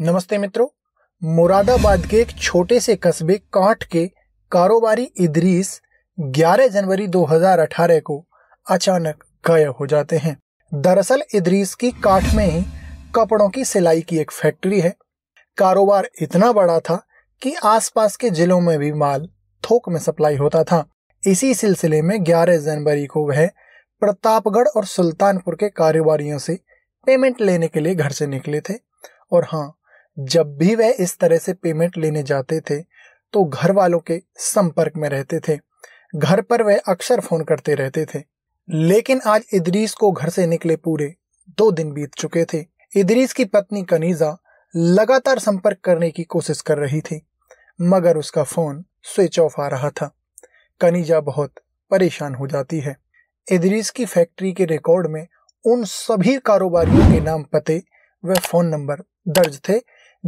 नमस्ते मित्रों मुरादाबाद के एक छोटे से कस्बे कांठ के कारोबारी इदरीस 11 जनवरी 2018 को अचानक गायब हो जाते हैं दरअसल इदरीस की काठ में ही कपड़ों की सिलाई की एक फैक्ट्री है कारोबार इतना बड़ा था कि आसपास के जिलों में भी माल थोक में सप्लाई होता था इसी सिलसिले में 11 जनवरी को वह प्रतापगढ़ और सुल्तानपुर के कारोबारियों से पेमेंट लेने के लिए घर से निकले थे और हाँ जब भी वह इस तरह से पेमेंट लेने जाते थे तो घर वालों के संपर्क में रहते थे घर पर वह अक्सर फोन करते रहते थे लेकिन आज इदरीस को घर से निकले पूरे दो दिन बीत चुके थे इदरीस की पत्नी कनीजा लगातार संपर्क करने की कोशिश कर रही थी मगर उसका फोन स्विच ऑफ आ रहा था कनीजा बहुत परेशान हो जाती है इदरीस की फैक्ट्री के रिकॉर्ड में उन सभी कारोबारियों के नाम पते व फोन नंबर दर्ज थे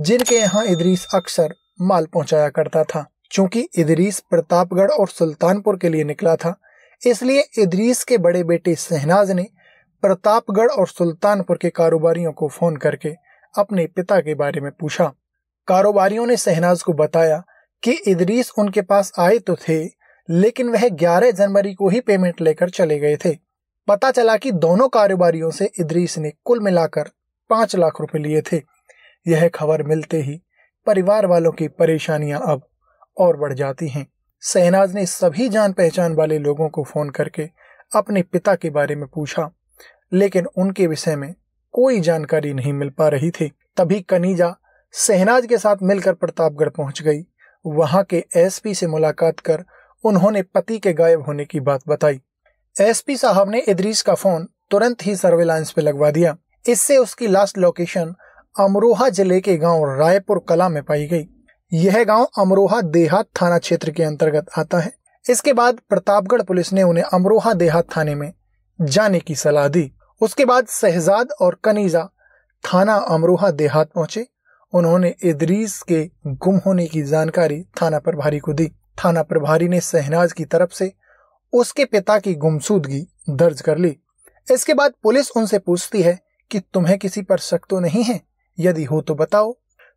जिनके यहाँ इदरीस अक्सर माल पहुंचाया करता था चूँकि इदरीस प्रतापगढ़ और सुल्तानपुर के लिए निकला था इसलिए इदरीस के बड़े बेटे सहनाज ने प्रतापगढ़ और सुल्तानपुर के कारोबारियों को फोन करके अपने पिता के बारे में पूछा कारोबारियों ने सहनाज को बताया कि इदरीस उनके पास आए तो थे लेकिन वह 11 जनवरी को ही पेमेंट लेकर चले गए थे पता चला कि दोनों कारोबारियों से इदरीस ने कुल मिलाकर पांच लाख रुपए लिए थे यह खबर मिलते ही परिवार वालों की परेशानियां अब और बढ़ जाती हैं सहनाज ने सभी जान पहचान वाले लोगों को फ़ोन करके अपने पिता के बारे में पूछा लेकिन उनके विषय में कोई जानकारी नहीं मिल पा रही थी तभी कनीजा सहनाज के साथ मिलकर प्रतापगढ़ पहुंच गई वहां के एसपी से मुलाकात कर उन्होंने पति के गायब होने की बात बताई एसपी साहब ने इदरीस का फोन तुरंत ही सर्वेलांस पे लगवा दिया इससे उसकी लास्ट लोकेशन अमरोहा जिले के गांव रायपुर कला में पाई गई यह गांव अमरोहा देहात थाना क्षेत्र के अंतर्गत आता है इसके बाद प्रतापगढ़ पुलिस ने उन्हें अमरोहा देहात थाने में जाने की सलाह दी उसके बाद शहजाद और कनीजा थाना अमरोहा देहात पहुंचे उन्होंने इदरीस के गुम होने की जानकारी थाना प्रभारी को दी थाना प्रभारी ने शहनाज की तरफ से उसके पिता की गुमसुदगी दर्ज कर ली इसके बाद पुलिस उनसे पूछती है कि तुम्हें किसी पर शक तो नहीं है यदि हो तो बताओ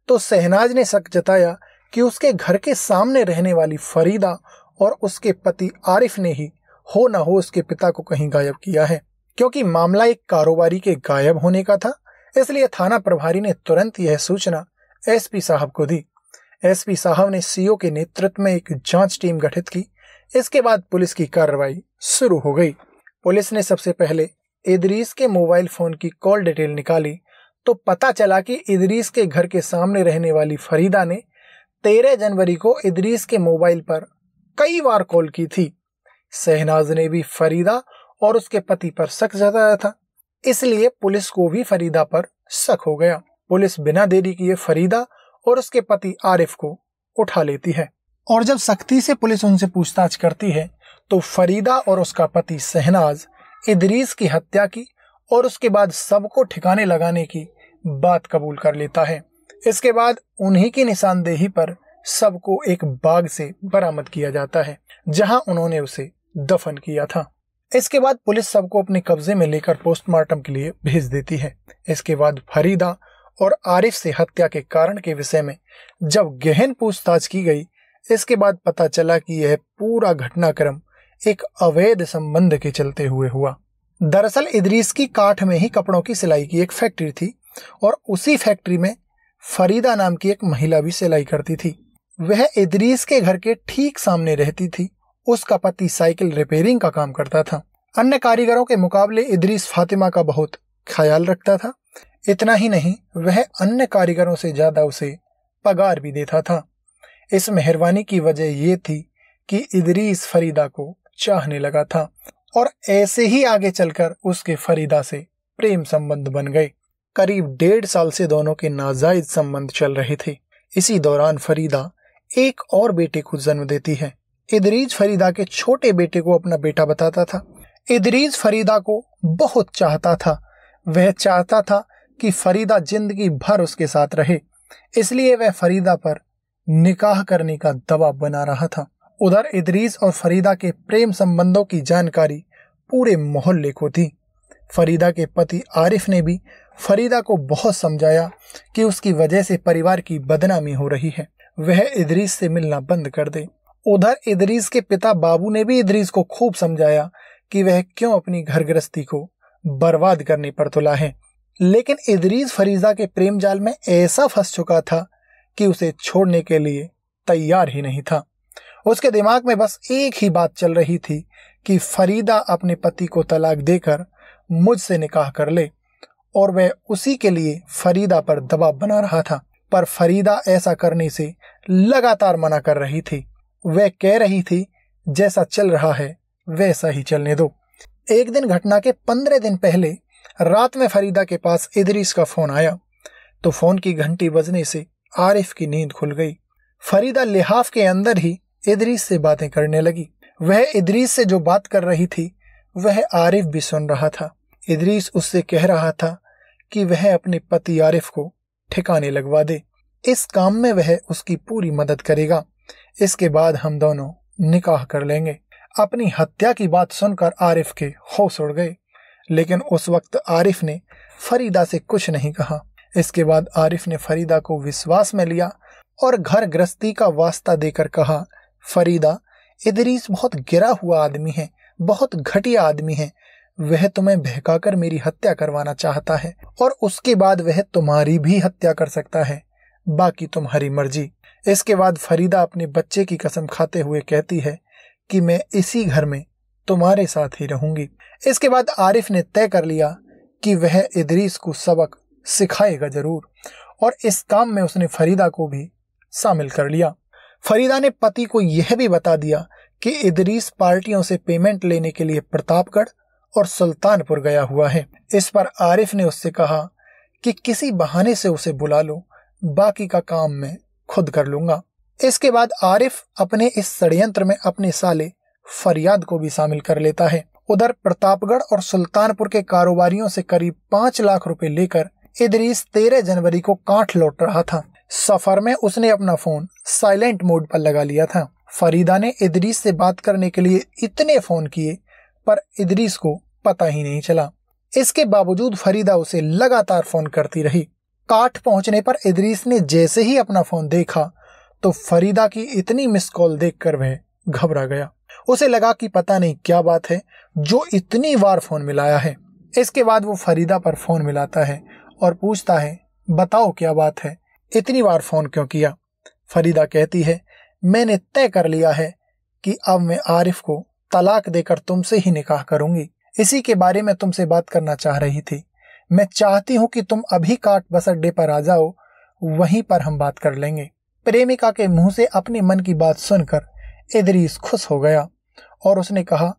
तो सहनाज ने शक जताया कि उसके घर के सामने रहने वाली फरीदा और उसके पति आरिफ ने ही हो ना हो उसके पिता को कहीं गायब किया है क्योंकि मामला एक कारोबारी के गायब होने का था इसलिए थाना प्रभारी ने तुरंत यह सूचना एसपी साहब को दी एसपी साहब ने सीओ के नेतृत्व में एक जांच टीम गठित की इसके बाद पुलिस की कार्रवाई शुरू हो गई पुलिस ने सबसे पहले इदरीस के मोबाइल फोन की कॉल डिटेल निकाली तो पता चला कि इदरीस के घर के सामने रहने वाली फरीदा ने तेरह जनवरी को इदरीस के मोबाइल पर कई बार कॉल की थी शहनाज ने भी फरीदा और उसके पति पर शक जताया था इसलिए पुलिस को भी फरीदा पर शक हो गया पुलिस बिना देरी किए फरीदा और उसके पति आरिफ को उठा लेती है और जब सख्ती से पुलिस उनसे पूछताछ करती है तो फरीदा और उसका पति शहनाज इदरीस की हत्या की और उसके बाद सबको ठिकाने लगाने की बात कबूल कर लेता है इसके बाद उन्हीं की निशानदेही पर सबको एक बाग से बरामद किया जाता है जहां उन्होंने उसे दफन किया था इसके बाद पुलिस सबको अपने कब्जे में लेकर पोस्टमार्टम के लिए भेज देती है इसके बाद फरीदा और आरिफ से हत्या के कारण के विषय में जब गहन पूछताछ की गई इसके बाद पता चला कि यह पूरा घटनाक्रम एक अवैध संबंध के चलते हुए हुआ दरअसल इदरीस की काठ में ही कपड़ों की सिलाई की एक फैक्ट्री थी और उसी फैक्ट्री में फरीदा नाम की एक महिला भी सिलाई करती थी वह इदरीस के घर के ठीक सामने रहती थी उसका पति साइकिल रिपेयरिंग का काम करता था अन्य कारीगरों के मुकाबले इदरीस फातिमा का बहुत ख्याल रखता था इतना ही नहीं वह अन्य कारीगरों से ज़्यादा उसे पगार भी देता था इस मेहरबानी की वजह यह थी कि इदरीस फरीदा को चाहने लगा था और ऐसे ही आगे चलकर उसके फरीदा से प्रेम संबंध बन गए करीब डेढ़ साल से दोनों के नाजायज संबंध चल रहे थे इसी दौरान फरीदा एक और बेटे को जन्म देती है इदरीज फरीदा के छोटे बेटे को अपना बेटा बताता था इदरीज फरीदा को बहुत चाहता था वह चाहता था कि फरीदा जिंदगी भर उसके साथ रहे इसलिए वह फरीदा पर निकाह करने का दबाव बना रहा था उधर इदरीस और फरीदा के प्रेम संबंधों की जानकारी पूरे मोहल्ले को थी फरीदा के पति आरिफ ने भी फरीदा को बहुत समझाया कि उसकी वजह से परिवार की बदनामी हो रही है वह इदरीस से मिलना बंद कर दे उधर इदरीस के पिता बाबू ने भी इदरीस को खूब समझाया कि वह क्यों अपनी घर गृहस्थी को बर्बाद करने पर तुला है लेकिन इदरीस फरीदा के प्रेम जाल में ऐसा फंस चुका था कि उसे छोड़ने के लिए तैयार ही नहीं था उसके दिमाग में बस एक ही बात चल रही थी कि फरीदा अपने पति को तलाक देकर मुझसे निकाह कर ले और वह उसी के लिए फरीदा पर दबाव बना रहा था पर फरीदा ऐसा करने से लगातार मना कर रही थी वह कह रही थी जैसा चल रहा है वैसा ही चलने दो एक दिन घटना के पंद्रह दिन पहले रात में फरीदा के पास इदरीस का फोन आया तो फोन की घंटी बजने से आरिफ की नींद खुल गई फरीदा लिहाफ के अंदर ही इदरीस से बातें करने लगी वह इदरीस से जो बात कर रही थी वह आरिफ भी सुन रहा था इदरीस उससे कह रहा था कि वह अपने पति आरिफ को ठिकाने लगवा दे इस काम में वह उसकी पूरी मदद करेगा इसके बाद हम दोनों निकाह कर लेंगे अपनी हत्या की बात सुनकर आरिफ के होश उड़ गए लेकिन उस वक्त आरिफ ने फरीदा से कुछ नहीं कहा इसके बाद आरिफ ने फरीदा को विश्वास में लिया और घर गृहस्थी का वास्ता देकर कहा फरीदा इदरीस बहुत गिरा हुआ आदमी है बहुत घटिया आदमी है वह तुम्हें बहकाकर मेरी हत्या करवाना चाहता है और उसके बाद वह तुम्हारी भी हत्या कर सकता है बाकी तुम्हारी मर्जी इसके बाद फरीदा अपने बच्चे की कसम खाते हुए कहती है कि मैं इसी घर में तुम्हारे साथ ही रहूंगी इसके बाद आरिफ ने तय कर लिया कि वह इदरीस को सबक सिखाएगा जरूर और इस काम में उसने फरीदा को भी शामिल कर लिया फरीदा ने पति को यह भी बता दिया कि इदरीस पार्टियों से पेमेंट लेने के लिए प्रतापगढ़ और सुल्तानपुर गया हुआ है इस पर आरिफ ने उससे कहा कि किसी बहाने से उसे बुला लो बाकी का काम मैं खुद कर लूंगा इसके बाद आरिफ अपने इस षडयंत्र में अपने साले फरियाद को भी शामिल कर लेता है उधर प्रतापगढ़ और सुल्तानपुर के कारोबारियों से करीब पांच लाख रुपए लेकर इदरीस तेरह जनवरी को कांठ लौट रहा था सफ़र में उसने अपना फ़ोन साइलेंट मोड पर लगा लिया था फरीदा ने इदरीस से बात करने के लिए इतने फ़ोन किए पर इदरीस को पता ही नहीं चला इसके बावजूद फरीदा उसे लगातार फ़ोन करती रही काठ पहुंचने पर इदरीस ने जैसे ही अपना फ़ोन देखा तो फरीदा की इतनी मिस कॉल देख कर वह घबरा गया उसे लगा कि पता नहीं क्या बात है जो इतनी बार फ़ोन मिलाया है इसके बाद वो फरीदा पर फ़ोन मिलाता है और पूछता है बताओ क्या बात है इतनी बार फोन क्यों किया फरीदा कहती है मैंने तय कर लिया है कि अब मैं आरिफ को तलाक देकर तुमसे ही निकाह करूंगी इसी के बारे में तुमसे बात करना चाह रही थी मैं चाहती हूं कि तुम अभी काट बस अड्डे पर आ जाओ वहीं पर हम बात कर लेंगे प्रेमिका के मुंह से अपने मन की बात सुनकर इदरीस खुश हो गया और उसने कहा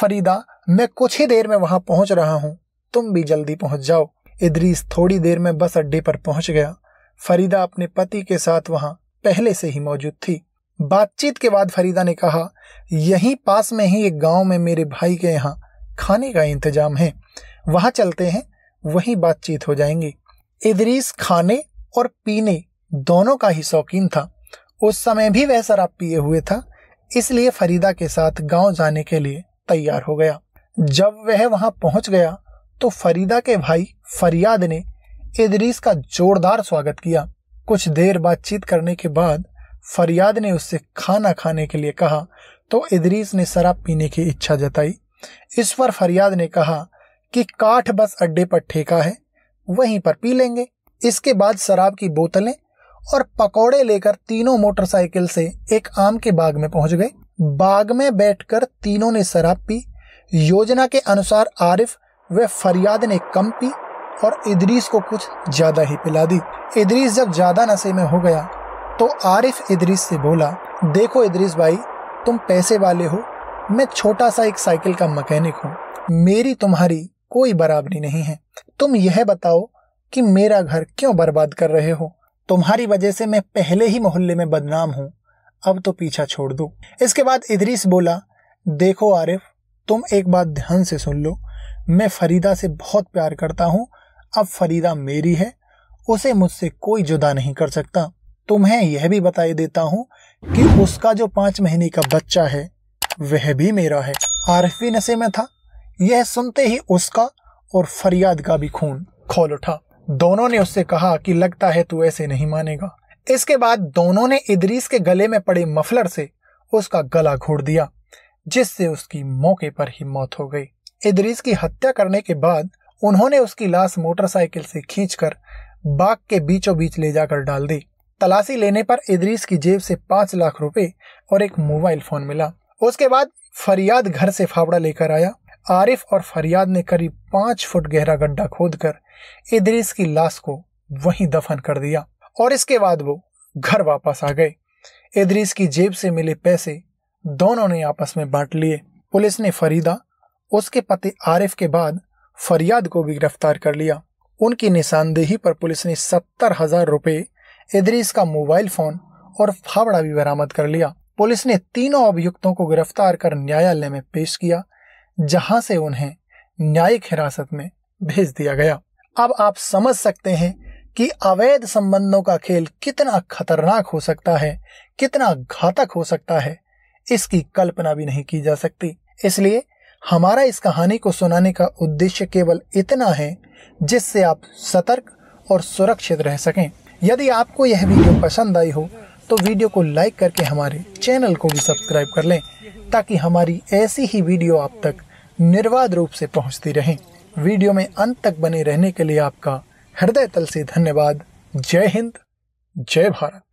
फरीदा मैं कुछ ही देर में वहां पहुंच रहा हूं तुम भी जल्दी पहुंच जाओ इदरीस थोड़ी देर में बस अड्डे पर पहुंच गया फरीदा अपने पति के साथ वहां पहले से ही मौजूद थी बातचीत के बाद फरीदा ने कहा यहीं पास में ही एक गांव में मेरे भाई के यहाँ खाने का इंतजाम है वहां चलते हैं वहीं बातचीत हो जाएंगी इदरीस खाने और पीने दोनों का ही शौकीन था उस समय भी वह शराब पिए हुए था इसलिए फरीदा के साथ गांव जाने के लिए तैयार हो गया जब वह वहां पहुंच गया तो फरीदा के भाई फरियाद ने इदरीस का जोरदार स्वागत किया कुछ देर बातचीत करने के बाद फरियाद ने उससे खाना खाने के लिए कहा तो इदरीस ने शराब पीने की इच्छा जताई इस पर फरियाद ने कहा कि काठ बस अड्डे पर ठेका है वहीं पर पी लेंगे इसके बाद शराब की बोतलें और पकौड़े लेकर तीनों मोटरसाइकिल से एक आम के बाग में पहुंच गए बाग में बैठकर तीनों ने शराब पी योजना के अनुसार आरिफ व फरियाद ने कम पी और इदरीस को कुछ ज़्यादा ही पिला दी इदरीस जब ज़्यादा नशे में हो गया तो आरिफ इदरीस से बोला देखो इदरीस भाई तुम पैसे वाले हो मैं छोटा सा एक साइकिल का मकैनिक हूँ मेरी तुम्हारी कोई बराबरी नहीं है तुम यह बताओ कि मेरा घर क्यों बर्बाद कर रहे हो तुम्हारी वजह से मैं पहले ही मोहल्ले में बदनाम हूँ अब तो पीछा छोड़ दो इसके बाद इदरीस बोला देखो आरिफ तुम एक बात ध्यान से सुन लो मैं फरीदा से बहुत प्यार करता हूँ अब फरीदा मेरी है उसे मुझसे कोई जुदा नहीं कर सकता तुम्हें यह भी बता देता हूँ कि उसका जो पाँच महीने का बच्चा है वह भी मेरा है आरिफ भी नशे में था यह सुनते ही उसका और फरियाद का भी खून खोल उठा दोनों ने उससे कहा कि लगता है तू ऐसे नहीं मानेगा इसके बाद दोनों ने इदरीस के गले में पड़े मफलर से उसका गला घोट दिया जिससे उसकी मौके पर ही मौत हो गई इदरीस की हत्या करने के बाद उन्होंने उसकी लाश मोटरसाइकिल से खींचकर बाग के बीचों बीच ले जाकर डाल दी तलाशी लेने पर इदरीस की जेब से पांच लाख रुपए और एक मोबाइल फोन मिला उसके बाद फरियाद घर से फावड़ा लेकर आया आरिफ और फरियाद ने करीब पांच फुट गहरा गड्ढा खोद कर इदरीस की लाश को वहीं दफन कर दिया और इसके बाद वो घर वापस आ गए इदरीस की जेब से मिले पैसे दोनों ने आपस में बांट लिए पुलिस ने फरीदा उसके पति आरिफ के बाद फरियाद को भी गिरफ्तार कर लिया उनकी निशानदेही पर पुलिस ने सत्तर हजार रुपए इद्रीस का मोबाइल फोन और फावड़ा भी बरामद कर लिया पुलिस ने तीनों अभियुक्तों को गिरफ्तार कर न्यायालय में पेश किया जहां से उन्हें न्यायिक हिरासत में भेज दिया गया अब आप समझ सकते हैं कि अवैध संबंधों का खेल कितना खतरनाक हो सकता है कितना घातक हो सकता है इसकी कल्पना भी नहीं की जा सकती इसलिए हमारा इस कहानी को सुनाने का उद्देश्य केवल इतना है जिससे आप सतर्क और सुरक्षित रह सकें यदि आपको यह वीडियो पसंद आई हो तो वीडियो को लाइक करके हमारे चैनल को भी सब्सक्राइब कर लें ताकि हमारी ऐसी ही वीडियो आप तक निर्वाध रूप से पहुंचती रहे वीडियो में अंत तक बने रहने के लिए आपका हृदय तल से धन्यवाद जय हिंद जय भारत